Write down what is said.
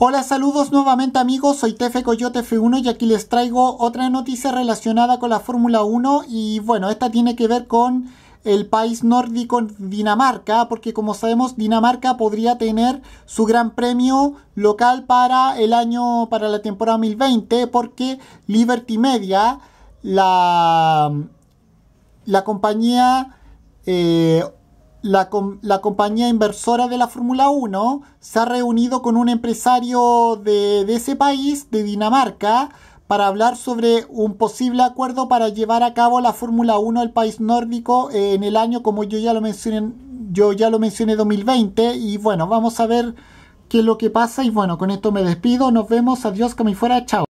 Hola, saludos nuevamente amigos, soy Tefe Coyote F1 y aquí les traigo otra noticia relacionada con la Fórmula 1 y bueno, esta tiene que ver con el país nórdico Dinamarca, porque como sabemos Dinamarca podría tener su gran premio local para el año, para la temporada 2020, porque Liberty Media, la, la compañía... Eh, la, compañía inversora de la Fórmula 1 se ha reunido con un empresario de, ese país, de Dinamarca, para hablar sobre un posible acuerdo para llevar a cabo la Fórmula 1 al país nórdico eh, en el año, como yo ya lo mencioné, yo ya lo mencioné 2020. Y bueno, vamos a ver qué es lo que pasa. Y bueno, con esto me despido. Nos vemos. Adiós, que me fuera. Chao.